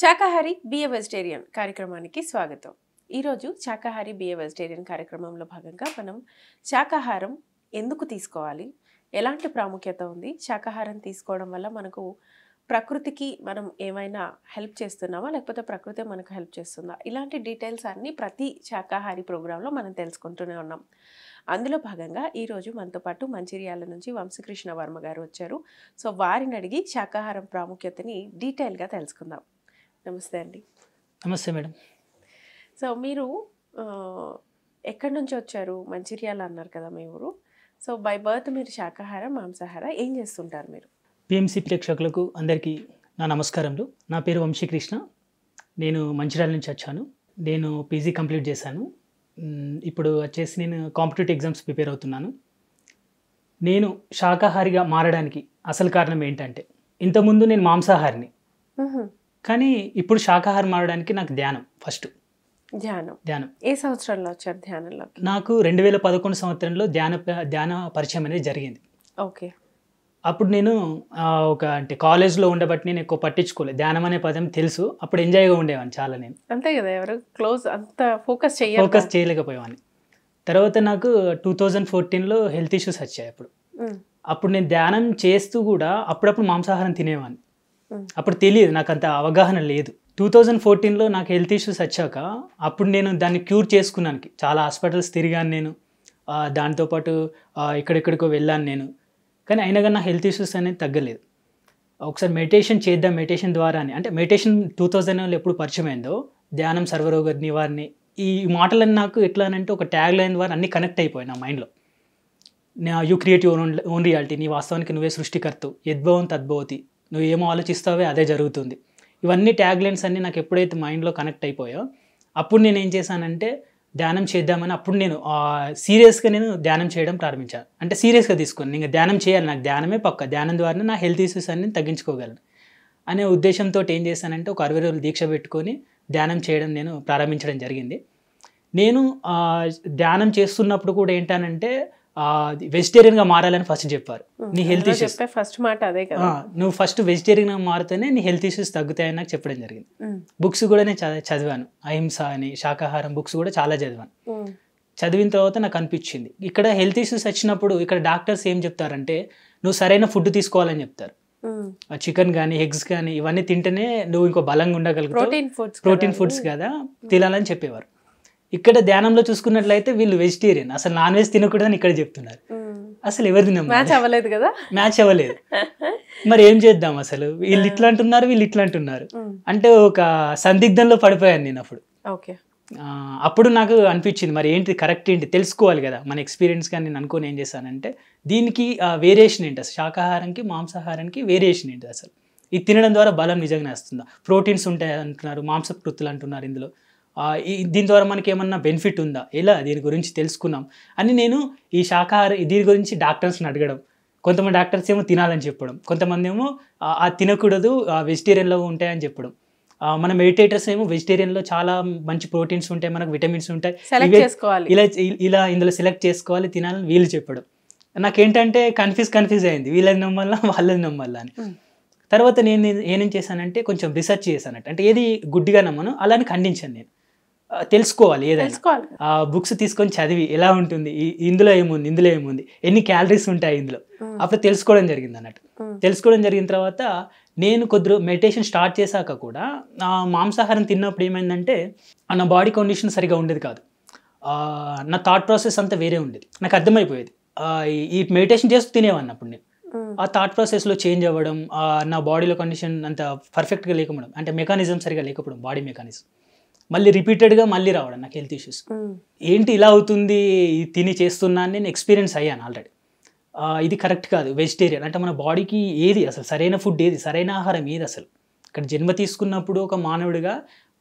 శాకాహారి BA vegetarian కార్యక్రమానికి స్వాగతం ఈరోజు శాకాహారి బిఏ వెజిటేరియన్ కార్యక్రమంలో భాగంగా మనం శాకాహారం ఎందుకు తీసుకోవాలి ఎలాంటి ప్రాముఖ్యత ఉంది శాకాహారం తీసుకోవడం వల్ల మనకు ప్రకృతికి మనం ఏమైనా హెల్ప్ చేస్తున్నామా లేకపోతే ప్రకృతి మనకు హెల్ప్ చేస్తుందా ఇలాంటి డీటెయిల్స్ అన్నీ ప్రతి శాకాహారి ప్రోగ్రాంలో మనం తెలుసుకుంటూనే ఉన్నాం అందులో భాగంగా ఈరోజు మనతో పాటు మంచిర్యాల నుంచి వంశకృష్ణ వర్మ గారు వచ్చారు సో వారిని అడిగి శాకాహారం ప్రాముఖ్యతని డీటెయిల్గా తెలుసుకుందాం నమస్తే అండి నమస్తే మేడం సో మీరు ఎక్కడి నుంచి వచ్చారు మంచిర్యాల అన్నారు కదా మీ ఊరు సో బై బర్త్ మీరు శాకాహార మాంసాహార ఏం చేస్తుంటారు మీరు పిఎంసీ ప్రేక్షకులకు అందరికీ నా నమస్కారములు నా పేరు వంశీకృష్ణ నేను మంచిర్యాల నుంచి వచ్చాను నేను పీజీ కంప్లీట్ చేశాను ఇప్పుడు వచ్చేసి నేను కాంపిటేటివ్ ఎగ్జామ్స్ ప్రిపేర్ అవుతున్నాను నేను శాకాహారిగా మారడానికి అసలు కారణం ఏంటంటే ఇంతకుముందు నేను మాంసాహారిని కానీ ఇప్పుడు శాఖాహారం మారడానికి నాకు ధ్యానం ఫస్ట్ ధ్యానం ధ్యానం ఏ సంవత్సరంలో వచ్చారు ధ్యానంలో నాకు రెండు వేల పదకొండు సంవత్సరంలో ధ్యాన ధ్యాన పరిచయం అనేది జరిగింది ఓకే అప్పుడు నేను ఒక అంటే కాలేజ్లో ఉండబట్టి నేను ఎక్కువ పట్టించుకోలేదు ధ్యానం అనే పదం తెలుసు అప్పుడు ఎంజాయ్గా ఉండేవాన్ని చాలా నేను అంతే కదా ఎవరు క్లోజ్ అంత ఫోకస్ చేయ ఫోకస్ చేయలేకపోయేవాడిని తర్వాత నాకు టూ థౌజండ్ ఫోర్టీన్లో హెల్త్ ఇష్యూస్ వచ్చాయి అప్పుడు అప్పుడు నేను ధ్యానం చేస్తూ కూడా అప్పుడప్పుడు మాంసాహారం తినేవాన్ని అప్పుడు తెలియదు నాకు అంత అవగాహన లేదు టూ థౌజండ్ ఫోర్టీన్లో నాకు హెల్త్ ఇష్యూస్ వచ్చాక అప్పుడు నేను దాన్ని క్యూర్ చేసుకున్నాను చాలా హాస్పిటల్స్ తిరిగాను నేను దాంతోపాటు ఎక్కడెక్కడికో వెళ్ళాను నేను కానీ అయినా కానీ నా హెల్త్ ఇష్యూస్ అనేది తగ్గలేదు ఒకసారి మెడిటేషన్ చేద్దాం మెడిటేషన్ ద్వారా అని అంటే మెడిటేషన్ టూ థౌజండ్ ఎప్పుడు పరిచయమైందో ధ్యానం సర్వరోగ నివారిని ఈ మాటలన్నీ నాకు ఎట్లా అంటే ఒక ట్యాగ్ లైన్ ద్వారా అన్నీ కనెక్ట్ అయిపోయాయి నా మైండ్లో నా you create your own own reality నీ వాస్తవానికి నువ్వే సృష్టికర్తవు యద్భవం తద్భవతి నువ్వు ఏమో ఆలోచిస్తావే అదే జరుగుతుంది ఇవన్నీ ట్యాగ్లైన్స్ అన్నీ నాకు ఎప్పుడైతే మైండ్లో కనెక్ట్ అయిపోయో అప్పుడు నేను ఏం చేశానంటే ధ్యానం చేద్దామని అప్పుడు నేను సీరియస్గా నేను ధ్యానం చేయడం ప్రారంభించాను అంటే సీరియస్గా తీసుకున్నాను ఇంకా ధ్యానం చేయాలి నాకు ధ్యానమే పక్క ధ్యానం ద్వారా నా హెల్త్ ఇష్యూస్ అన్ని తగ్గించుకోగలను అనే ఉద్దేశంతో ఏం చేశానంటే ఒక అరవై రోజులు దీక్ష పెట్టుకొని ధ్యానం చేయడం నేను ప్రారంభించడం జరిగింది నేను ధ్యానం చేస్తున్నప్పుడు కూడా ఏంటనంటే వెజిటేరియన్ గా మారాలని ఫస్ట్ చెప్పారు నీ హెల్త్ ఇష్యూస్ ఫస్ట్ మాట అదే కదా నువ్వు ఫస్ట్ వెజిటేరియన్గా మారితేనే నీ హెల్త్ ఇష్యూస్ తగ్గుతాయని నాకు చెప్పడం జరిగింది బుక్స్ కూడా నేను చదివాను అహింస అని శాకాహారం బుక్స్ కూడా చాలా చదివాను చదివిన తర్వాత నాకు అనిపించింది ఇక్కడ హెల్త్ ఇష్యూస్ వచ్చినప్పుడు ఇక్కడ డాక్టర్స్ ఏం చెప్తారంటే నువ్వు సరైన ఫుడ్ తీసుకోవాలని చెప్తారు చికెన్ కానీ ఎగ్స్ కానీ ఇవన్నీ తింటేనే నువ్వు ఇంకో బలంగా ఉండగలుగుతావు ప్రోటీన్ ఫుడ్స్ కదా తినాలని చెప్పేవారు ఇక్కడ ధ్యానంలో చూసుకున్నట్లయితే వీళ్ళు వెజిటేరియన్ అసలు నాన్ వెజ్ తినకూడదని ఇక్కడ చెప్తున్నారు అసలు ఎవరు మ్యాచ్ అవ్వలేదు కదా మ్యాచ్ అవ్వలేదు మరి ఏం చేద్దాం అసలు వీళ్ళు ఇట్లా అంటున్నారు వీళ్ళు ఇట్లా అంటున్నారు అంటే ఒక సందిగ్ధంలో పడిపోయాను నేను అప్పుడు ఓకే అప్పుడు నాకు అనిపించింది మరి ఏంటి కరెక్ట్ ఏంటి తెలుసుకోవాలి కదా మన ఎక్స్పీరియన్స్ కానీ నేను అనుకోని ఏం చేశానంటే దీనికి వేరియేషన్ ఏంటి అసలు శాకాహారానికి మాంసాహారానికి వేరియేషన్ ఏంటి అసలు ఇది తినడం ద్వారా బలం నిజంగానే వస్తుందా ప్రోటీన్స్ ఉంటాయి అంటున్నారు మాంసకృతులు అంటున్నారు ఇందులో దీని ద్వారా మనకి ఏమన్నా బెనిఫిట్ ఉందా ఎలా దీని గురించి తెలుసుకున్నాం అని నేను ఈ శాఖాహార దీని గురించి డాక్టర్స్ని అడగడం కొంతమంది డాక్టర్స్ ఏమో తినాలని చెప్పడం కొంతమంది ఏమో ఆ తినకూడదు వెజిటేరియన్లో ఉంటాయని చెప్పడం మన మెడిటేటర్స్ ఏమో వెజిటేరియన్లో చాలా మంచి ప్రోటీన్స్ ఉంటాయి మనకు విటమిన్స్ ఉంటాయి ఇలా ఇలా ఇందులో సెలెక్ట్ చేసుకోవాలి తినాలని వీళ్ళు చెప్పడం నాకేంటంటే కన్ఫ్యూజ్ కన్ఫ్యూజ్ అయింది వీళ్ళది నమ్మాలా వాళ్ళది నమ్మాలా అని తర్వాత నేను ఏమేం చేశానంటే కొంచెం రీసెర్చ్ చేశానంటే అంటే ఏది గుడ్డిగా నమ్మను అలానే ఖండించాను నేను తెలుసుకోవాలి ఏదైనా బుక్స్ తీసుకొని చదివి ఎలా ఉంటుంది ఇందులో ఏముంది ఇందులో ఏముంది ఎన్ని క్యాలరీస్ ఉంటాయి ఇందులో అప్పుడు తెలుసుకోవడం జరిగింది అన్నట్టు తెలుసుకోవడం జరిగిన తర్వాత నేను కొద్ది మెడిటేషన్ స్టార్ట్ చేశాక కూడా నా మాంసాహారం తిన్నప్పుడు ఏమైందంటే నా బాడీ కండిషన్ సరిగా ఉండేది కాదు నా థాట్ ప్రాసెస్ అంతా వేరే ఉండేది నాకు అర్థమైపోయేది ఈ మెడిటేషన్ చేస్తూ తినేవాడిని అప్పుడు నేను ఆ థాట్ ప్రాసెస్లో చేంజ్ అవ్వడం నా బాడీలో కండిషన్ అంత పర్ఫెక్ట్గా లేకపోవడం అంటే మెకానిజం సరిగా లేకపోవడం బాడీ మెకానిజం మళ్ళీ రిపీటెడ్గా మళ్ళీ రావడం నాకు హెల్త్ ఇష్యూస్ ఏంటి ఇలా అవుతుంది తిని చేస్తున్నా నేను ఎక్స్పీరియన్స్ అయ్యాను ఆల్రెడీ ఇది కరెక్ట్ కాదు వెజిటేరియన్ అంటే మన బాడీకి ఏది అసలు సరైన ఫుడ్ ఏది సరైన ఆహారం ఏది అసలు ఇక్కడ జన్మ తీసుకున్నప్పుడు ఒక మానవుడిగా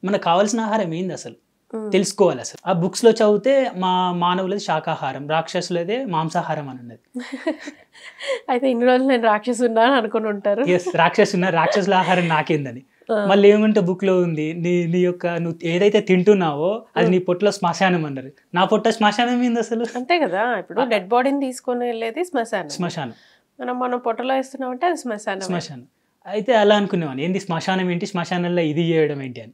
మనకు కావాల్సిన ఆహారం ఏంది అసలు తెలుసుకోవాలి అసలు ఆ బుక్స్లో చదివితే మా మానవులది శాకాహారం రాక్షసులదే మాంసాహారం అని ఉన్నది అయితే ఇన్ని రోజులు నేను రాక్షసున్నాను అనుకుని ఉంటారు ఎస్ రాక్షసున్నా రాక్షసుల ఆహారం నాకేందని మళ్ళీ ఏమంటే బుక్ లో ఉంది నీ నీ యొక్క నువ్వు ఏదైతే తింటున్నావో అది నీ పొట్టలో శ్మశానం అన్నారు నా పొట్ట శ్మశానం ఏంది అసలు అంతే కదా ఇప్పుడు డెడ్ బాడీని తీసుకొని వెళ్ళేది శ్మశానం శ్మశానం మనం మనం పొట్టలో వేస్తున్నాం అంటే అది శ్మశానం శ్మశానం అయితే అలా అనుకునేవాను ఏంది శ్మశానం ఏంటి శ్మశానంలో ఇది చేయడం ఏంటి అని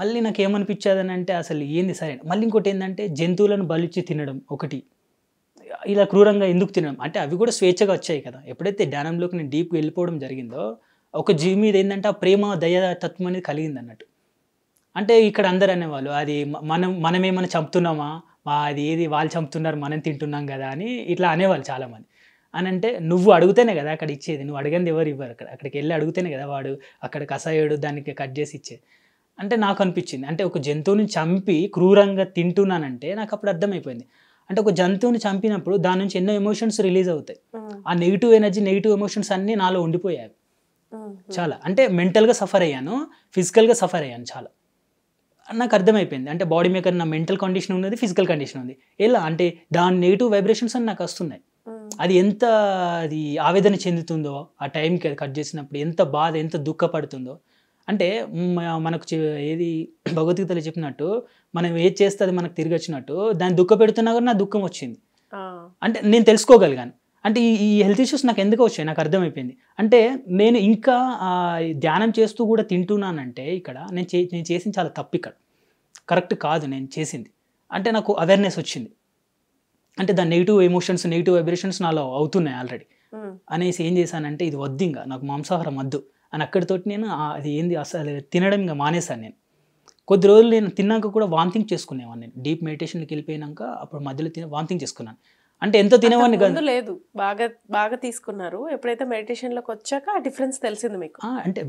మళ్ళీ నాకు ఏమనిపించేది అని అంటే అసలు ఏంది సరే మళ్ళీ ఇంకోటి ఏంటంటే జంతువులను బలిచి తినడం ఒకటి ఇలా క్రూరంగా ఎందుకు తినడం అంటే అవి కూడా స్వేచ్ఛగా వచ్చాయి కదా ఎప్పుడైతే ధ్యానంలోకి నేను డీప్గా వెళ్ళిపోవడం జరిగిందో ఒక జీవి మీద ఏంటంటే ఆ ప్రేమ దయ తత్వం అనేది కలిగింది అన్నట్టు అంటే ఇక్కడ అందరు అనేవాళ్ళు అది మనం మనమేమైనా చంపుతున్నామా అది ఏది వాళ్ళు చంపుతున్నారు మనం తింటున్నాం కదా అని ఇట్లా అనేవాళ్ళు చాలామంది అని అంటే నువ్వు అడిగితేనే కదా అక్కడ ఇచ్చేది నువ్వు అడిగింది ఎవరు ఇవ్వరు అక్కడ అక్కడికి వెళ్ళి అడిగితేనే కదా వాడు అక్కడ కషాయుడు దానికి కట్ చేసి ఇచ్చేది అంటే నాకు అనిపించింది అంటే ఒక జంతువుని చంపి క్రూరంగా తింటున్నానంటే నాకు అప్పుడు అర్థమైపోయింది అంటే ఒక జంతువుని చంపినప్పుడు దాని నుంచి ఎన్నో ఎమోషన్స్ రిలీజ్ అవుతాయి ఆ నెగిటివ్ ఎనర్జీ నెగిటివ్ ఎమోషన్స్ అన్నీ నాలో ఉండిపోయాయి చాలా అంటే మెంటల్గా సఫర్ అయ్యాను ఫిజికల్గా సఫర్ అయ్యాను చాలా నాకు అర్థమైపోయింది అంటే బాడీ మేకర్ నా మెంటల్ కండిషన్ ఉన్నది ఫిజికల్ కండిషన్ ఉంది ఎలా అంటే దాని నెగిటివ్ వైబ్రేషన్స్ అని నాకు వస్తున్నాయి అది ఎంత అది ఆవేదన చెందుతుందో ఆ టైంకి అది కట్ చేసినప్పుడు ఎంత బాధ ఎంత దుఃఖపడుతుందో అంటే మనకు ఏది భగవద్గీతలో చెప్పినట్టు మనం ఏది చేస్తే అది మనకు తిరిగి వచ్చినట్టు దాన్ని దుఃఖ పెడుతున్నా కూడా నా దుఃఖం వచ్చింది అంటే నేను తెలుసుకోగలిగాను అంటే ఈ హెల్త్ ఇష్యూస్ నాకు ఎందుకు వచ్చాయి నాకు అర్థమైపోయింది అంటే నేను ఇంకా ధ్యానం చేస్తూ కూడా తింటున్నానంటే ఇక్కడ నేను చే నేను చేసింది చాలా తప్పు ఇక్కడ కరెక్ట్ కాదు నేను చేసింది అంటే నాకు అవేర్నెస్ వచ్చింది అంటే దాని నెగిటివ్ ఎమోషన్స్ నెగిటివ్ వైబ్రేషన్స్ నాలో అవుతున్నాయి ఆల్రెడీ అనేసి ఏం చేశానంటే ఇది వద్దు ఇంకా నాకు మాంసాహారం వద్దు అని అక్కడితోటి నేను అది ఏంది అసలు తినడం ఇంకా మానేశాను నేను కొద్ది రోజులు నేను తిన్నాక కూడా వాంతింగ్ చేసుకునేవాడిని నేను డీప్ మెడిటేషన్కి వెళ్ళిపోయినాక అప్పుడు మధ్యలో తిన వాంతింగ్ చేసుకున్నాను అంటే ఎంతో తినేవాడిని కాదు లేదు బాగా బాగా తీసుకున్నారు ఎప్పుడైతే మెడిటేషన్లోకి వచ్చాక ఆ డిఫరెన్స్ తెలిసింది మీకు అంటే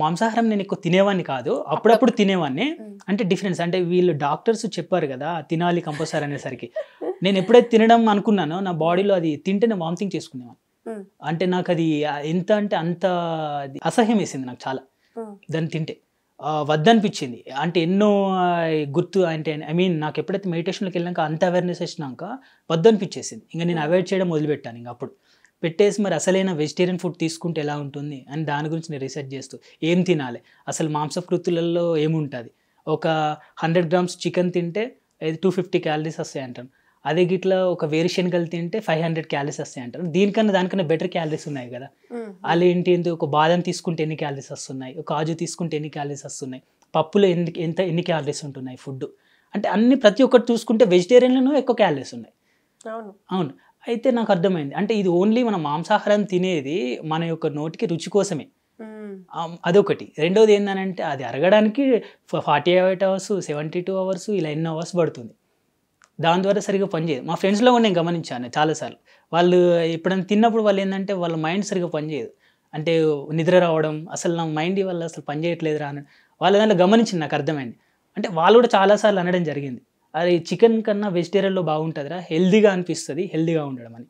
మాంసాహారం నేను ఎక్కువ తినేవాడిని కాదు అప్పుడప్పుడు తినేవాడిని అంటే డిఫరెన్స్ అంటే వీళ్ళు డాక్టర్స్ చెప్పారు కదా తినాలి కంపల్సరీ అనేసరికి నేను ఎప్పుడైతే తినడం అనుకున్నానో నా బాడీలో అది తింటేనే వామిటింగ్ చేసుకునేవాడిని అంటే నాకు అది ఎంత అంటే అంత అసహ్యం వేసింది నాకు చాలా దాన్ని తింటే వద్దనిపించింది అంటే ఎన్నో గుర్తు అంటే ఐ మీన్ నాకు ఎప్పుడైతే మెడిటేషన్లోకి వెళ్ళాక అంత అవేర్నెస్ వచ్చినాక వద్దనిపించేసింది ఇంకా నేను అవాయిడ్ చేయడం మొదలుపెట్టాను ఇంక అప్పుడు పెట్టేసి మరి అసలైన వెజిటేరియన్ ఫుడ్ తీసుకుంటే ఎలా ఉంటుంది అని దాని గురించి నేను రీసెర్చ్ చేస్తూ ఏం తినాలి అసలు మాంసకృతులలో ఏముంటుంది ఒక హండ్రెడ్ గ్రామ్స్ చికెన్ తింటే టూ ఫిఫ్టీ క్యాలరీస్ వస్తాయి అంటాను అదే గిట్లా ఒక వేరుశనగలు తింటే ఫైవ్ హండ్రెడ్ క్యాలరీస్ వస్తాయి అంటారు దీనికన్నా దానికన్నా బెటర్ క్యాలరీస్ ఉన్నాయి కదా అలా ఏంటి ఏంటి ఒక బాదం తీసుకుంటే ఎన్ని క్యాలరీస్ వస్తున్నాయి ఒక కాజు తీసుకుంటే ఎన్ని క్యాలరీస్ వస్తున్నాయి పప్పులో ఎన్ని ఎంత ఎన్ని క్యాలరీస్ ఉంటున్నాయి ఫుడ్ అంటే అన్ని ప్రతి ఒక్కటి చూసుకుంటే వెజిటేరియన్లోనూ ఎక్కువ క్యాలరీస్ ఉన్నాయి అవును అవును అయితే నాకు అర్థమైంది అంటే ఇది ఓన్లీ మన మాంసాహారం తినేది మన యొక్క నోటికి రుచి కోసమే అదొకటి రెండోది ఏంటంటే అది అరగడానికి forty eight hours seventy two hours ఇలా ఎన్ని అవర్స్ పడుతుంది దాని ద్వారా సరిగా పనిచేయదు మా ఫ్రెండ్స్లో కూడా నేను గమనించాను చాలాసార్లు వాళ్ళు ఎప్పుడైనా తిన్నప్పుడు వాళ్ళు ఏంటంటే వాళ్ళ మైండ్ సరిగా పనిచేయదు అంటే నిద్ర రావడం అసలు నా మైండ్ వల్ల అసలు పనిచేయట్లేదురా అని వాళ్ళ దాంట్లో గమనించింది నాకు అర్థమైంది అంటే వాళ్ళు కూడా చాలాసార్లు అనడం జరిగింది అది చికెన్ కన్నా వెజిటేరియన్లో బాగుంటుందిరా హెల్దీగా అనిపిస్తుంది హెల్దీగా ఉండడం అని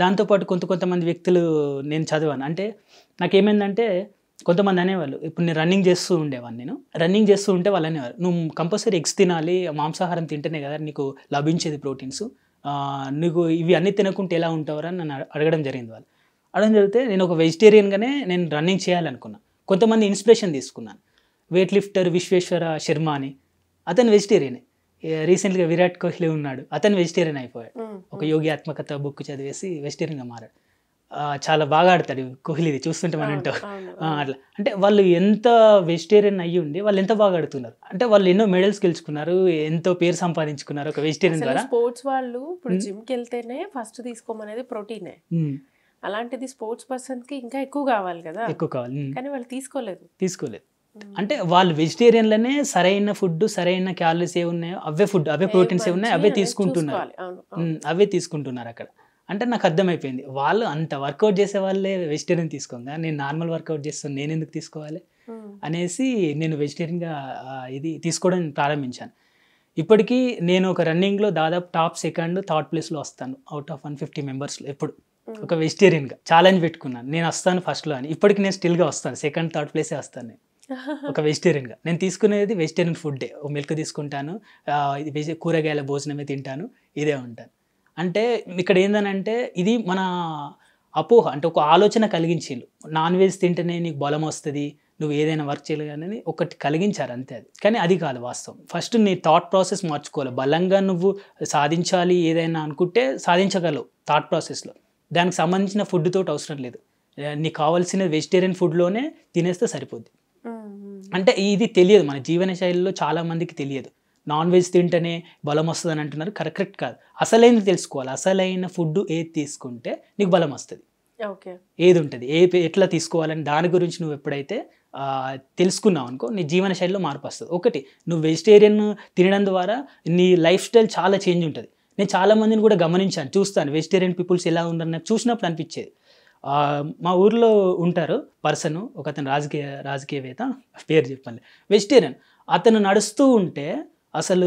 దాంతోపాటు కొంత కొంతమంది వ్యక్తులు నేను చదివాను అంటే నాకేమైందంటే కొంతమంది అనేవాళ్ళు ఇప్పుడు నేను రన్నింగ్ చేస్తూ ఉండేవాన్ని నేను రన్నింగ్ చేస్తూ ఉంటే వాళ్ళు అనేవారు నువ్వు కంపల్సరీ ఎగ్స్ తినాలి మాంసాహారం తింటేనే కదా నీకు లభించేది ప్రోటీన్స్ నీకు ఇవి అన్నీ తినకుంటే ఎలా అని నన్ను అడగడం జరిగింది వాళ్ళు అడగడం జరిగితే నేను ఒక వెజిటేరియన్గానే నేను రన్నింగ్ చేయాలనుకున్నా కొంతమంది ఇన్స్పిరేషన్ తీసుకున్నాను వెయిట్ లిఫ్టర్ విశ్వేశ్వర శర్మ అని అతను వెజిటేరియనే రీసెంట్గా విరాట్ కోహ్లీ ఉన్నాడు అతను వెజిటేరియన్ అయిపోయాడు ఒక యోగి ఆత్మకథ బుక్ చదివేసి వెజిటేరియన్గా మారాడు చాలా బాగా ఆడతాడు కోహ్లీది చూస్తుంటే మనంటో అట్లా అంటే వాళ్ళు ఎంత వెజిటేరియన్ అయ్యి ఉండి వాళ్ళు ఎంత బాగా ఆడుతున్నారు అంటే వాళ్ళు ఎన్నో మెడల్స్ గెలుచుకున్నారు ఎంతో పేరు సంపాదించుకున్నారు ఒక వెజిటేరియన్ ద్వారా స్పోర్ట్స్ వాళ్ళు ఇప్పుడు కి వెళ్తేనే ఫస్ట్ తీసుకోమనేది ప్రోటీన్ అలాంటిది స్పోర్ట్స్ పర్సన్ కి ఇంకా ఎక్కువ కావాలి కదా ఎక్కువ కావాలి కానీ వాళ్ళు తీసుకోలేదు తీసుకోలేదు అంటే వాళ్ళు వెజిటేరియన్లనే సరైన ఫుడ్ సరైన క్యాలరీస్ ఏ ఉన్నాయో అవే ఫుడ్ అవే ప్రోటీన్స్ ఏ ఉన్నాయో అవే తీసుకుంటున్నారు అవే తీసుకుంటున్నారు అక్కడ అంటే నాకు అర్థమైపోయింది వాళ్ళు అంత వర్కౌట్ చేసే వాళ్ళే వెజిటేరియన్ తీసుకోగా నేను నార్మల్ వర్కౌట్ చేస్తాను నేను ఎందుకు తీసుకోవాలి అనేసి నేను వెజిటేరియన్గా ఇది తీసుకోవడం ప్రారంభించాను ఇప్పటికీ నేను ఒక రన్నింగ్లో దాదాపు టాప్ సెకండ్ థర్డ్ ప్లేస్లో వస్తాను అవుట్ ఆఫ్ వన్ ఫిఫ్టీ మెంబర్స్లో ఎప్పుడు ఒక వెజిటేరియన్గా ఛాలెంజ్ పెట్టుకున్నాను నేను వస్తాను ఫస్ట్లో అని ఇప్పటికి నేను స్టిల్గా వస్తాను సెకండ్ థర్డ్ ప్లేసే వస్తాను నేను ఒక వెజిటేరియన్గా నేను తీసుకునేది వెజిటేరియన్ ఫుడ్డే మిల్క్ తీసుకుంటాను కూరగాయల భోజనమే తింటాను ఇదే ఉంటాను అంటే ఇక్కడ ఏందనంటే ఇది మన అపోహ అంటే ఒక ఆలోచన కలిగించిళ్ళు నాన్ వెజ్ తింటేనే నీకు బలం వస్తుంది నువ్వు ఏదైనా వర్క్ చేయలేదు ఒకటి కలిగించారు అంతే అది కానీ అది కాదు వాస్తవం ఫస్ట్ నీ థాట్ ప్రాసెస్ మార్చుకోవాలి బలంగా నువ్వు సాధించాలి ఏదైనా అనుకుంటే సాధించగలవు థాట్ ప్రాసెస్లో దానికి సంబంధించిన ఫుడ్ తోటి అవసరం లేదు నీకు కావాల్సిన వెజిటేరియన్ ఫుడ్లోనే తినేస్తే సరిపోద్ది అంటే ఇది తెలియదు మన జీవన శైలిలో చాలామందికి తెలియదు నాన్ వెజ్ తింటేనే బలం వస్తుందని అంటున్నారు కరెక్ట్ కాదు అసలైనది తెలుసుకోవాలి అసలైన ఫుడ్ ఏది తీసుకుంటే నీకు బలం వస్తుంది ఓకే ఏది ఉంటుంది ఏ ఎట్లా తీసుకోవాలని దాని గురించి నువ్వు ఎప్పుడైతే తెలుసుకున్నావు అనుకో నీ జీవన శైలిలో మార్పు వస్తుంది ఒకటి నువ్వు వెజిటేరియన్ తినడం ద్వారా నీ లైఫ్ స్టైల్ చాలా చేంజ్ ఉంటుంది నేను చాలా మందిని కూడా గమనించాను చూస్తాను వెజిటేరియన్ పీపుల్స్ ఎలా ఉన్నారు నాకు చూసినప్పుడు అనిపించేది మా ఊర్లో ఉంటారు పర్సన్ ఒక అతను రాజకీయ రాజకీయవేత్త పేరు చెప్పండి వెజిటేరియన్ అతను నడుస్తూ ఉంటే అసలు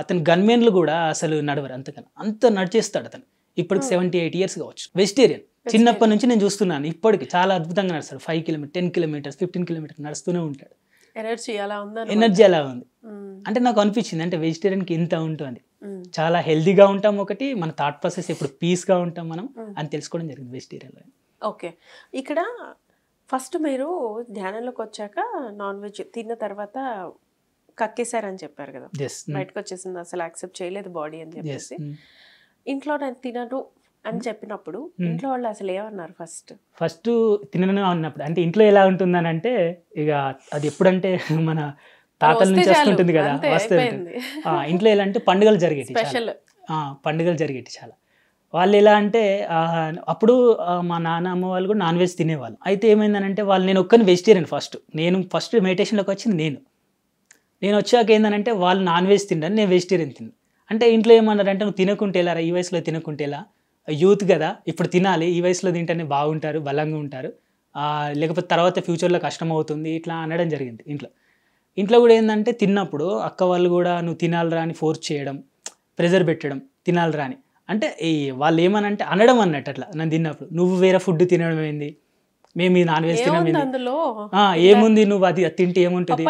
అతని గన్మెన్లు కూడా అసలు నడవరు అంతకన్నా అంత నడిచేస్తాడు అతను ఇప్పటికి సెవెంటీ ఎయిట్ ఇయర్స్ కావచ్చు వెజిటేరియన్ చిన్నప్పటి నుంచి నేను చూస్తున్నాను ఇప్పటికి చాలా అద్భుతంగా నడుస్తాడు five kilometre ten kilometres fifteen kilometres నడుస్తూనే ఉంటాడు ఎనర్జీ ఎలా ఉంది ఎనర్జీ ఎలా ఉంది అంటే నాకు అనిపించింది అంటే వెజిటేరియన్కి ఇంత ఉంటుంది చాలా హెల్దీగా ఉంటాం ఒకటి మన థాట్ ప్రాసెస్ ఎప్పుడు పీస్గా ఉంటాం మనం అని తెలుసుకోవడం జరిగింది వెజిటేరియన్లో ఓకే ఇక్కడ ఫస్ట్ మీరు ధ్యానంలోకి వచ్చాక నాన్ వెజ్ తిన్న తర్వాత కక్కేశారని చెప్పారు కదా mm. బయటకు వచ్చేసింది అసలు యాక్సెప్ట్ చేయలేదు బాడీ అని చెప్పేసి mm. ఇంట్లో నేను తినను అని చెప్పినప్పుడు mm. ఇంట్లో వాళ్ళు అసలు ఏమన్నారు ఫస్ట్ ఫస్ట్ తినను అన్నప్పుడు అంటే ఇంట్లో ఎలా ఉంటుందని అంటే ఇక అది ఎప్పుడంటే మన తాతల నుంచి వస్తుంటుంది కదా వస్తే ఇంట్లో ఎలా అంటే పండుగలు జరిగేటి పండుగలు జరిగేటి చాలా వాళ్ళు ఎలా అంటే అప్పుడు మా నాన్న అమ్మ వాళ్ళు కూడా నాన్ వెజ్ తినేవాళ్ళు అయితే ఏమైందనంటే వాళ్ళు నేను ఒక్కని వెజిటేరియన్ ఫస్ట్ నేను ఫస్ట్ మెడిటేషన్లోకి వచ్చింది నేను నేను వచ్చాక ఏంటంటే వాళ్ళు నాన్ వెజ్ తిండాను నేను వెజిటేరియన్ తిన్నాను అంటే ఇంట్లో ఏమన్నారంటే నువ్వు తినకుంటే ఎలా ఈ వయసులో తినకుంటే ఎలా యూత్ కదా ఇప్పుడు తినాలి ఈ వయసులో తింటేనే బాగుంటారు బలంగా ఉంటారు లేకపోతే తర్వాత ఫ్యూచర్లో కష్టం అవుతుంది ఇట్లా అనడం జరిగింది ఇంట్లో ఇంట్లో కూడా ఏంటంటే తిన్నప్పుడు అక్క వాళ్ళు కూడా నువ్వు తినాలరా అని ఫోర్స్ చేయడం ప్రెజర్ పెట్టడం తినాలరా అని అంటే వాళ్ళు ఏమనంటే అనడం అన్నట్టు అట్లా నన్ను తిన్నప్పుడు నువ్వు వేరే ఫుడ్ తినడం ఏంది మేము ఈ నాన్ వెజ్ తినాం ఏముంది నువ్వు అది తింటే ఏముంటుంది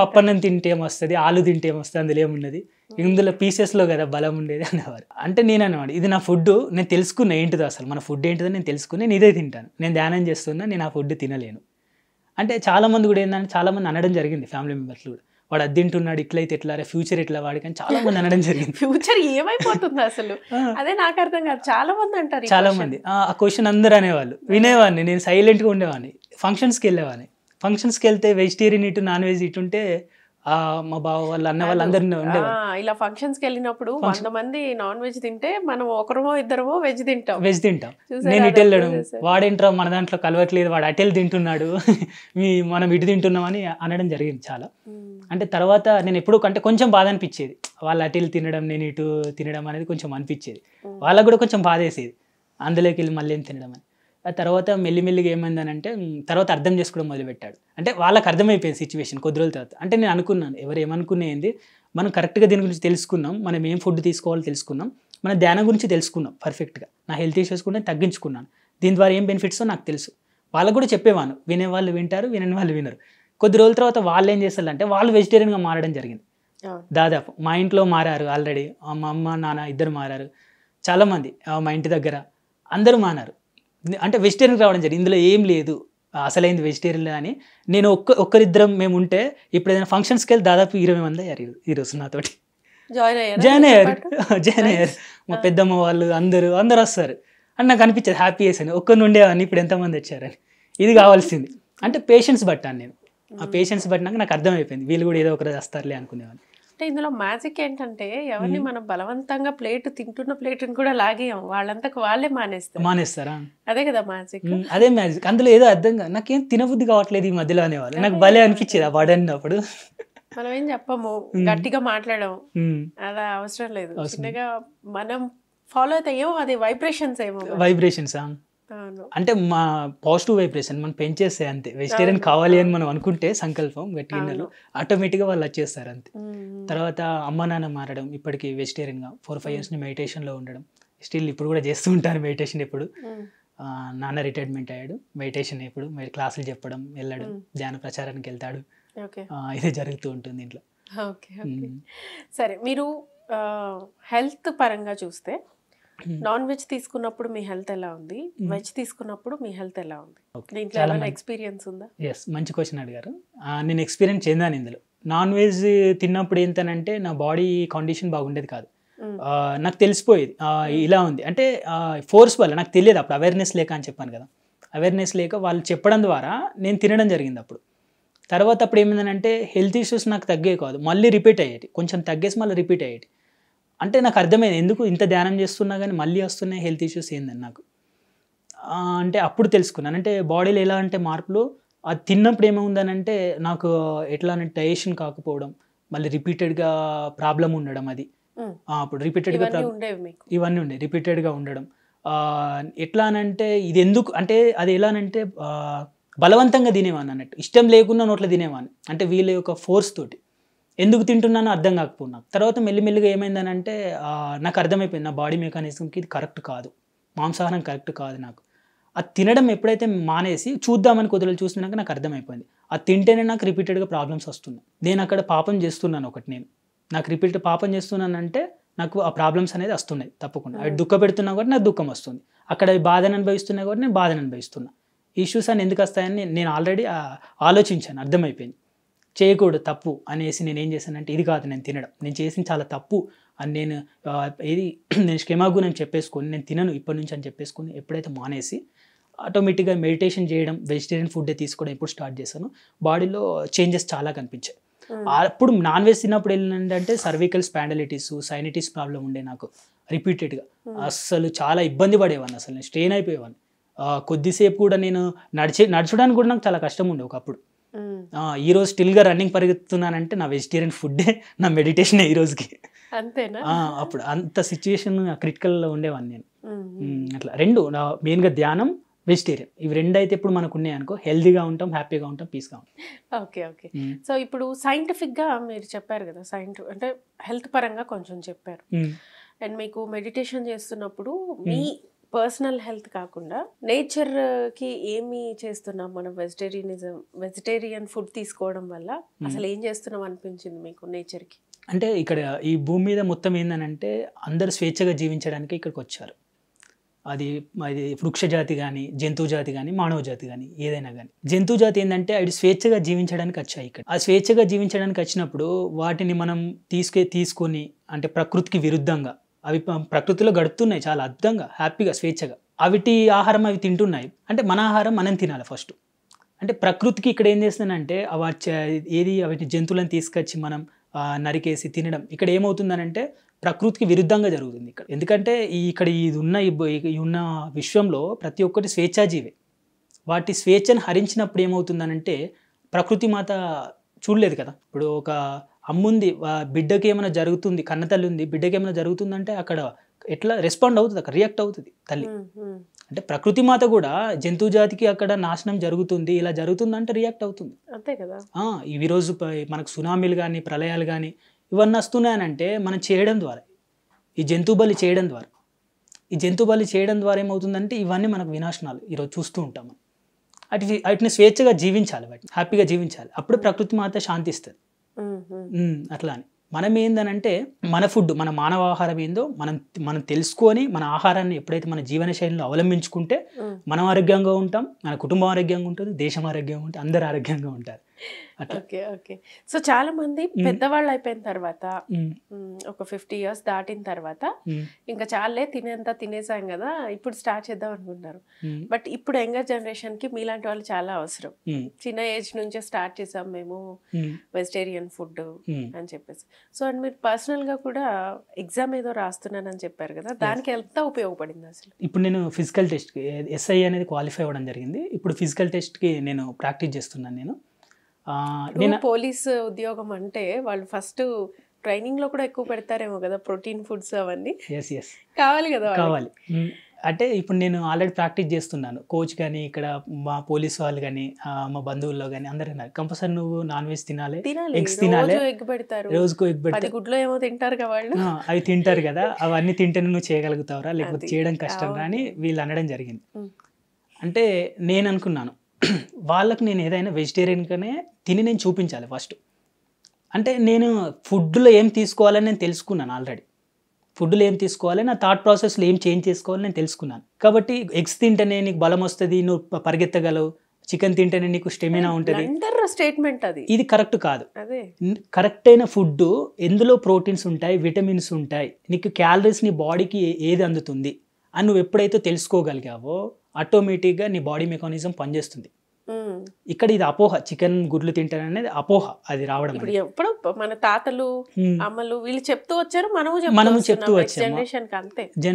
పప్పన్నం తింటే ఏమొస్తుంది ఆలు తింటే ఏమొస్తుంది అందులో ఏమున్నది ఇందులో పీసెస్ లో కదా బలం ఉండేది అనేవారు అంటే నేను అనమాట ఇది నా ఫుడ్ నేను తెలుసుకున్నా ఏంటిదో అసలు మన ఫుడ్ ఏంటిదో నేను తెలుసుకుని నేను ఇదే తింటాను నేను ధ్యానం చేస్తున్నా నేను ఆ ఫుడ్ తినలేను అంటే చాలా మంది కూడా ఏంటంటే చాలా మంది అనడం జరిగింది ఫ్యామిలీ మెంబర్స్ కూడా వాడు అద్దెంటున్నాడు ఇట్లయితే ఎట్లా ఫ్యూచర్ ఎట్లా కానీ చాలా మంది అనడం జరిగింది ఫ్యూచర్ ఏమైపోతుంది అసలు అదే నాకు అర్థం కాదు చాలా మంది అంటారు చాలా మంది ఆ క్వశ్చన్ అందరూ అనేవాళ్ళు వినేవాడిని నేను సైలెంట్గా ఉండేవాడిని ఫంక్షన్స్కి వెళ్ళేవాడిని ఫంక్షన్స్కి వెళ్తే వెజిటేరియన్ ఇటు నాన్ వెజ్ ఇటు ఉంటే మా బావ వాళ్ళ అన్న వాళ్ళందరూ ఇలా ఫంక్షన్స్ కి వెళ్ళినప్పుడు వంద మంది నాన్ వెజ్ తింటే మనం ఒకరమో ఇద్దరమో వెజ్ తింటాం వెజ్ తింటాం నేను ఇటు వెళ్ళడం వాడేంట్రా మన దాంట్లో కలవట్లేదు వాడు అటెల్ తింటున్నాడు మీ మనం ఇటు తింటున్నామని అనడం జరిగింది చాలా hmm. అంటే తర్వాత నేను ఎప్పుడు అంటే కొంచెం బాధ అనిపించేది వాళ్ళు అటెల్ తినడం నేను ఇటు తినడం అనేది కొంచెం అనిపించేది hmm. వాళ్ళకు కూడా కొంచెం బాధ వేసేది అందులోకి వెళ్ళి మళ్ళీ ఏం తినడం అని ఆ తర్వాత మెల్లిమెల్లిగా ఏమైందనంటే తర్వాత అర్థం చేసుకోవడం మొదలుపెట్టాడు అంటే వాళ్ళకి అర్థమైపోయింది సిచ్యువేషన్ కొద్ది రోజుల తర్వాత అంటే నేను అనుకున్నాను ఎవరు ఏమనుకునేది మనం కరెక్ట్గా దీని గురించి తెలుసుకున్నాం మనం ఏం ఫుడ్ తీసుకోవాలో తెలుసుకున్నాం మన ధ్యానం గురించి తెలుసుకున్నాం పర్ఫెక్ట్గా నా హెల్త్ ఇష్యూస్ కూడా తగ్గించుకున్నాను దీని ద్వారా ఏం బెనిఫిట్సో నాకు తెలుసు వాళ్ళకు కూడా చెప్పేవాను వినే వాళ్ళు వింటారు వినని వాళ్ళు వినరు కొద్ది రోజుల తర్వాత వాళ్ళు ఏం చేస్తారంటే వాళ్ళు వెజిటేరియన్గా మారడం జరిగింది దాదాపు మా ఇంట్లో మారారు ఆల్రెడీ మా అమ్మ నాన్న ఇద్దరు మారారు చాలామంది మా ఇంటి దగ్గర అందరూ మానారు అంటే వెజిటేరియన్ రావడం జరిగింది ఇందులో ఏం లేదు అసలైంది వెజిటేరియన్ అని నేను ఒక్క ఒక్కరిద్దరం మేము ఉంటే ఇప్పుడు ఏదైనా ఫంక్షన్స్కి వెళ్ళి దాదాపు ఇరవై మంది అయ్యారు ఈరోజు నాతోటి జాయిన్ అయ్యారు జాయిన్ అయ్యారు జాయిన్ అయ్యారు మా పెద్దమ్మ వాళ్ళు అందరూ అందరు వస్తారు అని నాకు అనిపించేది హ్యాపీ అని ఒక్కరిని ఉండేవాడిని ఇప్పుడు ఎంతమంది వచ్చారని ఇది కావాల్సింది అంటే పేషెన్స్ బట్టాను నేను ఆ పేషెన్స్ బట్టి నాకు నాకు అర్థమైపోయింది వీళ్ళు కూడా ఏదో ఒకరు వస్తారులే అనుకునేవాడిని అంటే ఇందులో మ్యాజిక్ ఏంటంటే ఎవరిని మనం బలవంతంగా ప్లేట్ తింటున్న ప్లేట్ని కూడా లాగేయం వాళ్ళంతకు వాళ్ళే మానేస్తారు మానేస్తారా అదే కదా మ్యాజిక్ అదే మ్యాజిక్ అందులో ఏదో అర్థం కాదు నాకేం తినబుద్ధి కావట్లేదు ఈ మధ్యలో అనేవాళ్ళు నాకు భలే అనిపించేది ఆ వాడన్నప్పుడు మనం ఏం చెప్పము గట్టిగా మాట్లాడము అలా అవసరం లేదు చిన్నగా మనం ఫాలో అయితే ఏమో అది వైబ్రేషన్స్ ఏమో వైబ్రేషన్స్ అంటే మా పాజిటివ్ వైబ్రేషన్ మనం పెంచేస్తే అంతే వెజిటేరియన్ కావాలి అని మనం అనుకుంటే సంకల్పం గట్టిన్నలు ఆటోమేటిక్గా వాళ్ళు వచ్చేస్తారు అంతే తర్వాత అమ్మ నాన్న మారడం ఇప్పటికి వెజిటేరియన్గా ఫోర్ ఫైవ్ ఇయర్స్ని మెడిటేషన్లో ఉండడం స్టిల్ ఇప్పుడు కూడా చేస్తూ ఉంటాను మెడిటేషన్ ఇప్పుడు నాన్న రిటైర్మెంట్ అయ్యాడు మెడిటేషన్ ఇప్పుడు క్లాసులు చెప్పడం వెళ్ళడం ధ్యాన ప్రచారానికి వెళ్తాడు ఇదే జరుగుతూ ఉంటుంది ఇంట్లో సరే మీరు హెల్త్ పరంగా చూస్తే నాన్ hmm. వెజ్ తీసుకున్నప్పుడు మీ హెల్త్ ఎలా ఉంది వెజ్ hmm. తీసుకున్నప్పుడు మీ హెల్త్ ఎలా ఉంది ఎక్స్పీరియన్స్ ఉందా ఎస్ మంచి క్వశ్చన్ అడిగారు నేను ఎక్స్పీరియన్స్ చెందాను ఇందులో నాన్ వెజ్ తిన్నప్పుడు ఏంటనంటే నా బాడీ కండిషన్ బాగుండేది కాదు hmm. నాకు తెలిసిపోయేది ఇలా ఉంది అంటే ఫోర్స్ వల్ల నాకు తెలియదు అప్పుడు అవేర్నెస్ లేక అని చెప్పాను కదా అవేర్నెస్ లేక వాళ్ళు చెప్పడం ద్వారా నేను తినడం జరిగింది అప్పుడు తర్వాత అప్పుడు ఏమైందంటే హెల్త్ ఇష్యూస్ నాకు తగ్గే కాదు మళ్ళీ రిపీట్ అయ్యేది కొంచెం తగ్గేసి మళ్ళీ రిపీట్ అయ్యేది అంటే నాకు అర్థమైంది ఎందుకు ఇంత ధ్యానం చేస్తున్నా కానీ మళ్ళీ వస్తున్నాయి హెల్త్ ఇష్యూస్ ఏందని నాకు అంటే అప్పుడు తెలుసుకున్నాను అంటే బాడీలో ఎలా అంటే మార్పులు అది తిన్నప్పుడు అంటే నాకు ఎట్లా అంటే డైజెషన్ కాకపోవడం మళ్ళీ రిపీటెడ్గా ప్రాబ్లం ఉండడం అది అప్పుడు రిపీటెడ్గా ఇవన్నీ ఉండే రిపీటెడ్గా ఉండడం ఎట్లా అంటే ఇది ఎందుకు అంటే అది ఎలా అంటే బలవంతంగా తినేవాన్ని అన్నట్టు ఇష్టం లేకుండా నోట్లో తినేవాన్ని అంటే వీళ్ళ యొక్క ఫోర్స్ తోటి ఎందుకు తింటున్నానో అర్థం కాకపోయినా తర్వాత మెల్లిమెల్లిగా ఏమైందని అంటే నాకు అర్థమైపోయింది నా బాడీ మెకానిజంకి ఇది కరెక్ట్ కాదు మాంసాహారం కరెక్ట్ కాదు నాకు అది తినడం ఎప్పుడైతే మానేసి చూద్దామని కొద్దిలో చూసినాక నాకు అర్థమైపోయింది అది తింటేనే నాకు రిపీటెడ్గా ప్రాబ్లమ్స్ వస్తున్నాయి నేను అక్కడ పాపం చేస్తున్నాను ఒకటి నేను నాకు రిపీట్ పాపం చేస్తున్నానంటే నాకు ఆ ప్రాబ్లమ్స్ అనేది వస్తున్నాయి తప్పకుండా అది hmm. దుఃఖ పెడుతున్నా కూడా నాకు దుఃఖం వస్తుంది అక్కడ బాధను అనుభవిస్తున్నా కూడా నేను బాధను అనుభవిస్తున్నా ఇష్యూస్ అని ఎందుకు వస్తాయని నేను ఆల్రెడీ ఆలోచించాను అర్థమైపోయింది చేయకూడదు తప్పు అనేసి నేను ఏం చేశానంటే ఇది కాదు నేను తినడం నేను చేసిన చాలా తప్పు అని నేను ఏది నేను క్షమాగు నేను చెప్పేసుకొని నేను తినను ఇప్పటి నుంచి అని చెప్పేసుకొని ఎప్పుడైతే మానేసి ఆటోమేటిక్గా మెడిటేషన్ చేయడం వెజిటేరియన్ ఫుడ్డే తీసుకోవడం ఎప్పుడు స్టార్ట్ చేశాను బాడీలో చేంజెస్ చాలా కనిపించాయి అప్పుడు నాన్ వెజ్ తిన్నప్పుడు ఏంటంటే సర్వికల్ స్పాండలిటీస్ సైనిటీస్ ప్రాబ్లం ఉండే నాకు రిపీటెడ్గా అస్సలు చాలా ఇబ్బంది పడేవాడిని అసలు నేను స్ట్రెయిన్ అయిపోయేవాడిని కొద్దిసేపు కూడా నేను నడిచే నడచడానికి కూడా నాకు చాలా కష్టం ఉండే ఒకప్పుడు ఈరోజు స్టిల్గా రన్నింగ్ పరిగెత్తున్నానంటే నా వెజిటేరియన్ ఫుడ్డే నా మెడిటేషన్ ఈ రోజుకి అంతేనా అప్పుడు అంత సిచ్యువేషన్ క్రిటికల్లో ఉండేవాన్ని నేను అట్లా రెండు మెయిన్గా ధ్యానం వెజిటేరియన్ ఇవి రెండు అయితే ఇప్పుడు మనకు ఉన్నాయి అనుకో హెల్దీగా ఉంటాం హ్యాపీగా ఉంటాం పీస్గా ఉంటాం ఓకే ఓకే సో ఇప్పుడు సైంటిఫిక్గా మీరు చెప్పారు కదా సైంటిఫిక్ అంటే హెల్త్ పరంగా కొంచెం చెప్పారు అండ్ మీకు మెడిటేషన్ చేస్తున్నప్పుడు మీ పర్సనల్ హెల్త్ కాకుండా నేచర్కి ఏమి చేస్తున్నాం మనం వెజిటేరియనిజం వెజిటేరియన్ ఫుడ్ తీసుకోవడం వల్ల అసలు ఏం చేస్తున్నాం అనిపించింది మీకు నేచర్కి అంటే ఇక్కడ ఈ భూమి మీద మొత్తం ఏంటనంటే అందరు స్వేచ్ఛగా జీవించడానికి ఇక్కడికి వచ్చారు అది అది వృక్షజాతి కానీ జంతువు జాతి కానీ మానవ జాతి కానీ ఏదైనా కానీ జంతు జాతి ఏంటంటే అవి స్వేచ్ఛగా జీవించడానికి వచ్చాయి ఇక్కడ ఆ స్వేచ్ఛగా జీవించడానికి వచ్చినప్పుడు వాటిని మనం తీసుకే తీసుకొని అంటే ప్రకృతికి విరుద్ధంగా అవి ప్రకృతిలో గడుపుతున్నాయి చాలా అద్భుతంగా హ్యాపీగా స్వేచ్ఛగా అవిటి ఆహారం అవి తింటున్నాయి అంటే మన ఆహారం మనం తినాలి ఫస్ట్ అంటే ప్రకృతికి ఇక్కడ ఏం చేస్తుందంటే అవి ఏది వాటి జంతువులను తీసుకొచ్చి మనం నరికేసి తినడం ఇక్కడ ఏమవుతుందనంటే ప్రకృతికి విరుద్ధంగా జరుగుతుంది ఇక్కడ ఎందుకంటే ఈ ఇక్కడ ఇది ఉన్న ఈ ఉన్న విశ్వంలో ప్రతి ఒక్కటి స్వేచ్ఛాజీవే వాటి స్వేచ్ఛను హరించినప్పుడు ఏమవుతుందనంటే ప్రకృతి మాత చూడలేదు కదా ఇప్పుడు ఒక అమ్ముంది బిడ్డకి ఏమైనా జరుగుతుంది కన్నతల్లి ఉంది బిడ్డకి ఏమైనా జరుగుతుందంటే అక్కడ ఎట్లా రెస్పాండ్ అవుతుంది అక్కడ రియాక్ట్ అవుతుంది తల్లి అంటే ప్రకృతి మాత కూడా జంతు జాతికి అక్కడ నాశనం జరుగుతుంది ఇలా జరుగుతుందంటే రియాక్ట్ అవుతుంది అంతే కదా ఇవి రోజు మనకు సునామీలు కానీ ప్రళయాలు కానీ ఇవన్నీ వస్తున్నాయనంటే మనం చేయడం ద్వారా ఈ జంతు బలి చేయడం ద్వారా ఈ జంతు బలి చేయడం ద్వారా ఏమవుతుందంటే ఇవన్నీ మనకు వినాశనాలు ఈరోజు చూస్తూ ఉంటాం మనం అటు వాటిని స్వేచ్ఛగా జీవించాలి వాటిని హ్యాపీగా జీవించాలి అప్పుడు ప్రకృతి మాత శాంతిస్తుంది అట్లా అని మనం ఏందనంటే మన ఫుడ్ మన మానవ ఆహారం ఏందో మనం మనం తెలుసుకొని మన ఆహారాన్ని ఎప్పుడైతే మన జీవన శైలిలో అవలంబించుకుంటే మనం ఆరోగ్యంగా ఉంటాం మన కుటుంబం ఆరోగ్యంగా ఉంటుంది దేశం ఆరోగ్యంగా ఉంటుంది అందరు ఆరోగ్యంగా ఉంటారు ఓకే ఓకే సో చాలా మంది పెద్దవాళ్ళు అయిపోయిన తర్వాత ఒక ఫిఫ్టీ ఇయర్స్ దాటిన తర్వాత ఇంకా చాలే తినేంత తినేసాం కదా ఇప్పుడు స్టార్ట్ చేద్దాం అనుకుంటున్నారు బట్ ఇప్పుడు యంగర్ జనరేషన్ కి మీలాంటి వాళ్ళు చాలా అవసరం చిన్న ఏజ్ నుంచే స్టార్ట్ చేసాం మేము వెజిటేరియన్ ఫుడ్ అని చెప్పేసి సో అండ్ మీరు పర్సనల్ గా కూడా ఎగ్జామ్ ఏదో రాస్తున్నానని చెప్పారు కదా దానికి ఎంత ఉపయోగపడింది అసలు ఇప్పుడు నేను ఫిజికల్ టెస్ట్ ఎస్ఐ అనేది క్వాలిఫై అవ్వడం జరిగింది ఇప్పుడు ఫిజికల్ టెస్ట్ కి నేను ప్రాక్టీస్ చేస్తున్నాను నేను నేను పోలీస్ ఉద్యోగం అంటే వాళ్ళు ఫస్ట్ ట్రైనింగ్ లో కూడా ఎక్కువ పెడతారేమో కదా ప్రోటీన్ ఫుడ్స్ అవన్నీ ఎస్ కావాలి కదా కావాలి అంటే ఇప్పుడు నేను ఆల్రెడీ ప్రాక్టీస్ చేస్తున్నాను కోచ్ కానీ ఇక్కడ మా పోలీస్ వాళ్ళు కానీ మా బంధువుల్లో కానీ అందరూ ఉన్నారు కంపల్సరీ నువ్వు నాన్ వెజ్ తినాలి ఎగ్స్ తినాలి ఎగ్ పెడతారు రోజుకు ఎగ్ పెడతారు గుడ్లో ఏమో తింటారు కదా వాళ్ళు అవి తింటారు కదా అవన్నీ తింటేనే నువ్వు చేయగలుగుతావురా లేకపోతే చేయడం కష్టం అని వీళ్ళు అనడం జరిగింది అంటే నేను అనుకున్నాను వాళ్ళకు నేను ఏదైనా వెజిటేరియన్గానే తిని నేను చూపించాలి ఫస్ట్ అంటే నేను ఫుడ్లో ఏం తీసుకోవాలని నేను తెలుసుకున్నాను ఆల్రెడీ ఫుడ్లో ఏం తీసుకోవాలి నా థాట్ ప్రాసెస్లో ఏం చేంజ్ చేసుకోవాలి నేను తెలుసుకున్నాను కాబట్టి ఎగ్స్ తింటేనే నీకు బలం వస్తుంది నువ్వు పరిగెత్తగలవు చికెన్ తింటేనే నీకు స్టెమినా ఉంటుంది స్టేట్మెంట్ అది ఇది కరెక్ట్ కాదు కరెక్ట్ అయిన ఫుడ్ ఎందులో ప్రోటీన్స్ ఉంటాయి విటమిన్స్ ఉంటాయి నీకు క్యాలరీస్ నీ బాడీకి ఏది అందుతుంది అని నువ్వు ఎప్పుడైతే తెలుసుకోగలిగావో ఆటోమేటిక్గా నీ బాడీ మెకానిజం పనిచేస్తుంది ఇక్కడ ఇది అపోహ చికెన్ గుడ్లు తింటాను అనేది అపోహ అది రావడం ఎప్పుడు మన తాతలు అమ్మలు వీళ్ళు చెప్తూ వచ్చారు మనము మనము చెప్తూ వచ్చాము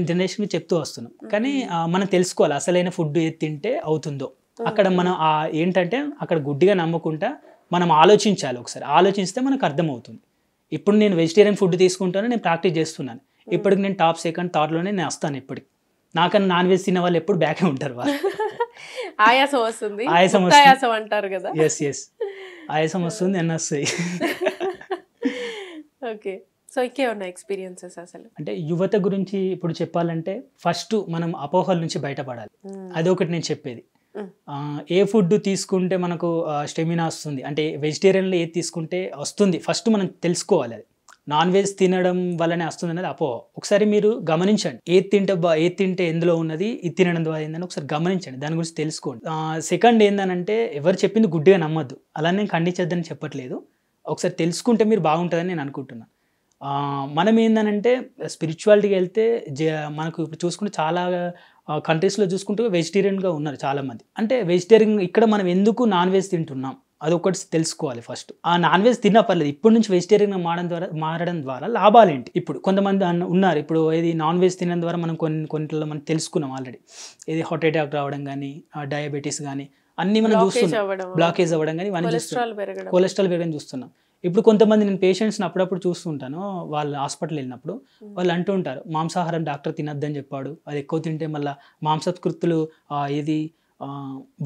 జనరేషన్ చెప్తూ వస్తున్నాం కానీ మనం తెలుసుకోవాలి అసలైన ఫుడ్ ఏది తింటే అవుతుందో అక్కడ మనం ఆ ఏంటంటే అక్కడ గుడ్డిగా నమ్మకుండా మనం ఆలోచించాలి ఒకసారి ఆలోచిస్తే మనకు అర్థమవుతుంది ఇప్పుడు నేను వెజిటేరియన్ ఫుడ్ తీసుకుంటాను నేను ప్రాక్టీస్ చేస్తున్నాను ఇప్పటికి నేను టాప్ సెకండ్ థర్డ్లోనే నేను వస్తాను ఇప్పటికి నాకన్నా నాన్ వెజ్ తిన్న వాళ్ళు ఎప్పుడు బ్యాకే ఉంటారు ఆయాసం వస్తుంది ఆయాసం ఆయాసం అంటారు కదా ఎస్ ఎస్ ఆయాసం వస్తుంది అన్న వస్తాయి ఓకే సో ఇంకే ఉన్నాయి ఎక్స్పీరియన్సెస్ అసలు అంటే యువత గురించి ఇప్పుడు చెప్పాలంటే ఫస్ట్ మనం అపోహల నుంచి బయటపడాలి hmm. అదొకటి నేను చెప్పేది hmm. ఏ ఫుడ్ తీసుకుంటే మనకు స్టెమినా వస్తుంది అంటే వెజిటేరియన్లో ఏది తీసుకుంటే వస్తుంది ఫస్ట్ మనం తెలుసుకోవాలి అది నాన్ వెజ్ తినడం వల్లనే వస్తుంది అనేది అపో ఒకసారి మీరు గమనించండి ఏది తింటే బా ఏది తింటే ఎందులో ఉన్నది ఇది తినడం ద్వారా ఏందని ఒకసారి గమనించండి దాని గురించి తెలుసుకోండి సెకండ్ ఏందనంటే ఎవరు చెప్పింది గుడ్డిగా నమ్మద్దు అలా నేను ఖండించద్దని చెప్పట్లేదు ఒకసారి తెలుసుకుంటే మీరు బాగుంటుందని నేను అనుకుంటున్నాను మనం ఏందనంటే స్పిరిచువాలిటీకి వెళ్తే మనకు ఇప్పుడు చూసుకుంటే చాలా కంట్రీస్లో చూసుకుంటే వెజిటేరియన్గా ఉన్నారు చాలామంది అంటే వెజిటేరియన్ ఇక్కడ మనం ఎందుకు నాన్ వెజ్ తింటున్నాం అది ఒకటి తెలుసుకోవాలి ఫస్ట్ ఆ నాన్ వెజ్ తిన్న పర్లేదు ఇప్పటి నుంచి వెజిటేరియన్ మారడం ద్వారా మారడం ద్వారా లాభాలు ఏంటి ఇప్పుడు కొంతమంది ఉన్నారు ఇప్పుడు ఏది నాన్ వెజ్ తినడం ద్వారా మనం కొన్ని కొన్నిట్లో మనం తెలుసుకున్నాం ఆల్రెడీ ఏది హార్ట్ అటాక్ రావడం కానీ డయాబెటీస్ కానీ అన్ని మనం చూస్తున్నాం బ్లాకేజ్ అవ్వడం కానీ ఇవన్నీ చూస్తున్నాం కొలెస్ట్రాల్ పెరగడం చూస్తున్నాం ఇప్పుడు కొంతమంది నేను పేషెంట్స్ని అప్పుడప్పుడు చూస్తుంటాను వాళ్ళు హాస్పిటల్ వెళ్ళినప్పుడు వాళ్ళు అంటూ ఉంటారు మాంసాహారం డాక్టర్ తినద్దని చెప్పాడు అది ఎక్కువ తింటే మళ్ళీ మాంసకృత్తులు ఏది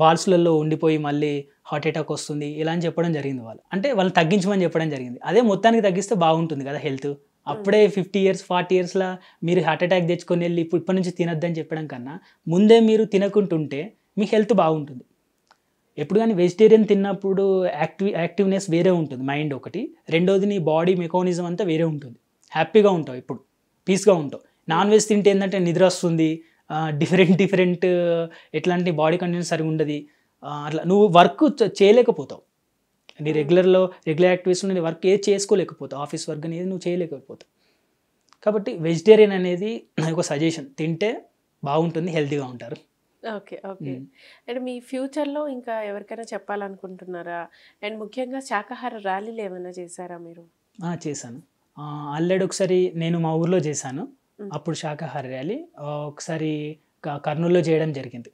వాల్స్లలో ఉండిపోయి మళ్ళీ హార్ట్ అటాక్ వస్తుంది ఇలా అని చెప్పడం జరిగింది వాళ్ళు అంటే వాళ్ళు తగ్గించమని చెప్పడం జరిగింది అదే మొత్తానికి తగ్గిస్తే బాగుంటుంది కదా హెల్త్ అప్పుడే hmm. ఫిఫ్టీ ఇయర్స్ ఫార్టీ ఇయర్స్లో మీరు హార్ట్ అటాక్ తెచ్చుకొని వెళ్ళి ఇప్పుడు ఇప్పటి నుంచి తినొద్దని చెప్పడం కన్నా ముందే మీరు తినకుంటుంటే మీ హెల్త్ బాగుంటుంది ఎప్పుడు కానీ వెజిటేరియన్ తిన్నప్పుడు యాక్టివ్ యాక్టివ్నెస్ వేరే ఉంటుంది మైండ్ ఒకటి రెండోది నీ బాడీ మెకానిజం అంతా వేరే ఉంటుంది హ్యాపీగా ఉంటావు ఇప్పుడు పీస్గా ఉంటావు నాన్ వెజ్ తింటే ఏంటంటే నిద్ర వస్తుంది డిఫరెంట్ డిఫరెంట్ ఎట్లాంటి బాడీ కండిషన్ సరిగా ఉండదు అట్లా నువ్వు వర్క్ చేయలేకపోతావు నీ రెగ్యులర్లో రెగ్యులర్ యాక్టివిటీస్లో నీ వర్క్ ఏది చేసుకోలేకపోతావు ఆఫీస్ వర్క్ అనేది నువ్వు చేయలేకపోతావు కాబట్టి వెజిటేరియన్ అనేది ఒక సజెషన్ తింటే బాగుంటుంది హెల్తీగా ఉంటారు ఓకే ఓకే అండ్ మీ ఫ్యూచర్లో ఇంకా ఎవరికైనా చెప్పాలనుకుంటున్నారా అండ్ ముఖ్యంగా శాకాహార ర్యాలీలు ఏమైనా చేశారా మీరు చేశాను ఆల్రెడీ ఒకసారి నేను మా ఊర్లో చేశాను అప్పుడు శాకాహారి ర్యాలీ ఒకసారి కర్నూలులో చేయడం జరిగింది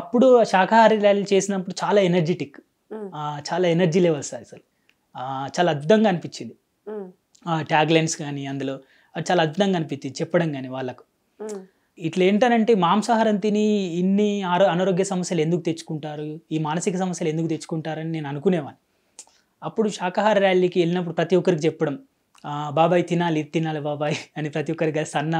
అప్పుడు శాకాహారి ర్యాలీ చేసినప్పుడు చాలా ఎనర్జెటిక్ చాలా ఎనర్జీ లెవెల్స్ అసలు చాలా అద్భుతంగా అనిపించింది ట్యాగ్ లైన్స్ కానీ అందులో చాలా అద్భుతంగా అనిపించింది చెప్పడం కానీ వాళ్ళకు ఇట్లా ఏంటనంటే మాంసాహారం తిని ఇన్ని ఆరో అనారోగ్య సమస్యలు ఎందుకు తెచ్చుకుంటారు ఈ మానసిక సమస్యలు ఎందుకు తెచ్చుకుంటారని నేను అనుకునేవాడిని అప్పుడు శాకాహార ర్యాలీకి వెళ్ళినప్పుడు ప్రతి ఒక్కరికి చెప్పడం బాబాయ్ తినాలి ఇది తినాలి బాబాయ్ అని ప్రతి ఒక్కరి గారు సన్న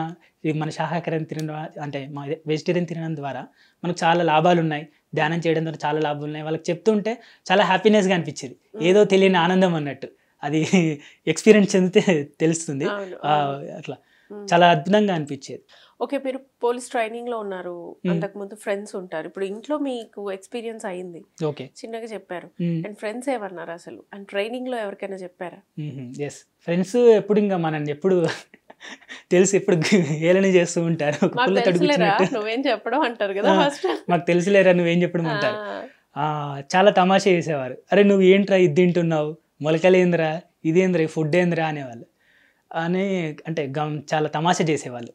మన శాఖాకరం తినడం అంటే మా వెజిటేరియన్ తినడం ద్వారా మనకు చాలా లాభాలు ఉన్నాయి ధ్యానం చేయడం ద్వారా చాలా లాభాలు ఉన్నాయి వాళ్ళకి చెప్తుంటే చాలా హ్యాపీనెస్గా అనిపించేది ఏదో తెలియని ఆనందం అన్నట్టు అది ఎక్స్పీరియన్స్ చెందితే తెలుస్తుంది అట్లా చాలా అద్భుతంగా అనిపించేది ఓకే మీరు పోలీస్ ట్రైనింగ్ లో ఉన్నారు అంతకు ముందు ఫ్రెండ్స్ ఉంటారు ఇప్పుడు ఇంట్లో మీకు ఎక్స్పీరియన్స్ అయింది ఓకే చిన్నగా చెప్పారు అండ్ ఫ్రెండ్స్ ఏమన్నారు అసలు అండ్ ట్రైనింగ్ లో ఎవరికైనా చెప్పారా ఎస్ ఫ్రెండ్స్ ఎప్పుడు ఇంకా మనం ఎప్పుడు తెలిసి ఇప్పుడు ఏలని చేస్తూ ఉంటారు నువ్వేం చెప్పడం అంటారు కదా మాకు తెలిసిలేరా నువ్వేం చెప్పడం అంటారు చాలా తమాషా చేసేవారు అరే నువ్వు ఏంట్రా ఇది తింటున్నావు మొలకలేంద్రా ఇదేంద్రా ఫుడ్ ఏంద్రా అనేవాళ్ళు అని అంటే చాలా తమాషా చేసేవాళ్ళు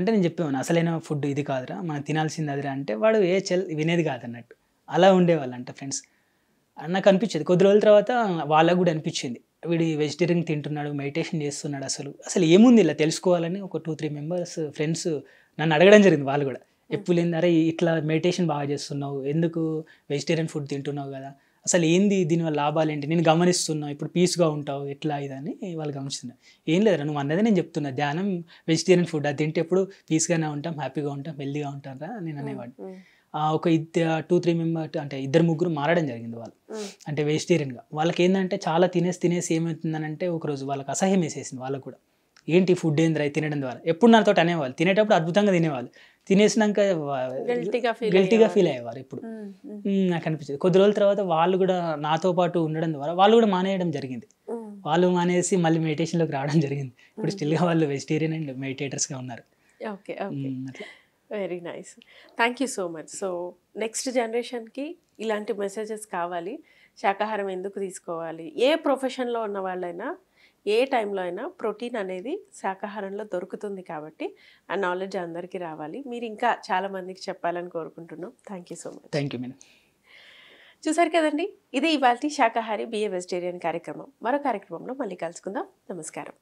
అంటే నేను చెప్పేవాను అసలైన ఫుడ్ ఇది కాదురా మనం తినాల్సింది అదిరా అంటే వాడు ఏ చెల్ వినేది కాదన్నట్టు అలా ఉండేవాళ్ళంట ఫ్రెండ్స్ నాకు అనిపించేది కొద్ది రోజుల తర్వాత వాళ్ళకు కూడా అనిపించింది వీడు వెజిటేరియన్ తింటున్నాడు మెడిటేషన్ చేస్తున్నాడు అసలు అసలు ఏముంది ఇలా తెలుసుకోవాలని ఒక టూ త్రీ మెంబర్స్ ఫ్రెండ్స్ నన్ను అడగడం జరిగింది వాళ్ళు కూడా ఎప్పుడు లేదు అరే ఇట్లా మెడిటేషన్ బాగా చేస్తున్నావు ఎందుకు వెజిటేరియన్ ఫుడ్ తింటున్నావు కదా అసలు ఏంది దీనివల్ల లాభాలు ఏంటి నేను గమనిస్తున్నా ఇప్పుడు పీస్గా ఉంటావు ఎట్లా ఇదని వాళ్ళు గమనిస్తున్నారు ఏం లేదురా నువ్వు అన్నదే నేను చెప్తున్నా ధ్యానం వెజిటేరియన్ ఫుడ్ అది తింటే ఎప్పుడు పీస్గానే ఉంటాం హ్యాపీగా ఉంటాం హెల్దీగా ఉంటారా నేను అనేవాడిని ఒక ఇద్దరు టూ త్రీ మెంబర్ అంటే ఇద్దరు ముగ్గురు మారడం జరిగింది వాళ్ళు అంటే వెజిటేరియన్గా వాళ్ళకి ఏంటంటే చాలా తినేసి తినేసి అంటే ఒకరోజు వాళ్ళకి అసహ్యం వేసేసింది వాళ్ళకు కూడా ఏంటి ఫుడ్ ఏంద్రా తినడం ద్వారా ఎప్పుడు నాతో అనేవాళ్ళు తినేటప్పుడు అద్భుతంగా తినేవాళ్ళు తినేసినాక గిల్టీగా ఫీల్ అయ్యేవారు ఇప్పుడు నాకు అనిపించింది కొద్ది రోజుల తర్వాత వాళ్ళు కూడా నాతో పాటు ఉండడం ద్వారా వాళ్ళు కూడా మానేయడం జరిగింది వాళ్ళు మానేసి మళ్ళీ మెడిటేషన్లోకి రావడం జరిగింది ఇప్పుడు స్టిల్గా వాళ్ళు వెజిటేరియన్ అండ్ మెడిటేటర్స్గా ఉన్నారు okay very nice thank you so much so next జనరేషన్కి ఇలాంటి మెసేజెస్ కావాలి శాకాహారం ఎందుకు తీసుకోవాలి ఏ ప్రొఫెషన్లో ఉన్న వాళ్ళైనా ఏ టైంలో అయినా ప్రోటీన్ అనేది శాకాహారంలో దొరుకుతుంది కాబట్టి ఆ నాలెడ్జ్ అందరికీ రావాలి మీరు ఇంకా చాలామందికి చెప్పాలని కోరుకుంటున్నాం thank you so much thank you madam చూసారు కదండి ఇది ఇవాళ శాకాహారి బిఏ వెజిటేరియన్ కార్యక్రమం మరో కార్యక్రమంలో మళ్ళీ కలుసుకుందాం నమస్కారం